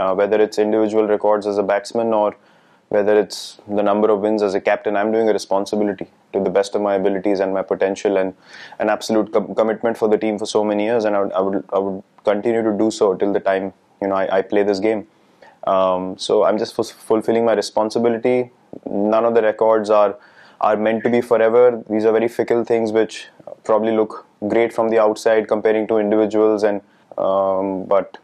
uh, whether it's individual records as a batsman or whether it's the number of wins as a captain, I'm doing a responsibility to the best of my abilities and my potential and an absolute com- commitment for the team for so many years. And I would, I would, I would continue to do so till the time, you know, I, I play this game. Um, so I'm just f- fulfilling my responsibility. None of the records are, are meant to be forever. These are very fickle things which probably look great from the outside comparing to individuals and um, but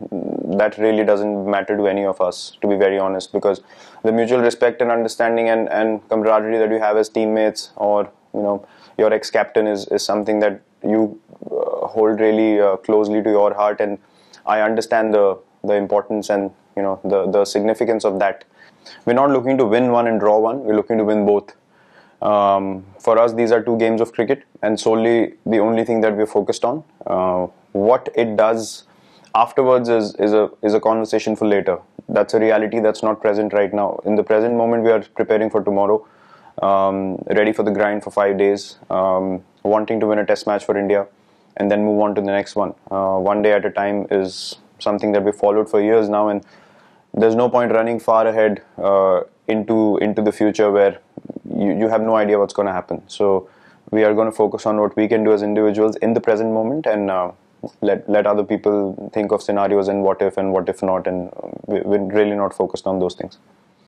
that really doesn't matter to any of us to be very honest because the mutual respect and understanding and, and camaraderie that you have as teammates or you know your ex-captain is, is something that you uh, hold really uh, closely to your heart and I understand the the importance and you know the the significance of that we're not looking to win one and draw one we're looking to win both um, for us, these are two games of cricket, and solely the only thing that we're focused on. Uh, what it does afterwards is, is a is a conversation for later. That's a reality that's not present right now. In the present moment, we are preparing for tomorrow, um, ready for the grind for five days, um, wanting to win a test match for India, and then move on to the next one. Uh, one day at a time is something that we followed for years now, and there's no point running far ahead uh, into into the future where you, you have no idea what's going to happen. So we are going to focus on what we can do as individuals in the present moment and uh, let let other people think of scenarios and what if and what if not and uh, we're really not focused on those things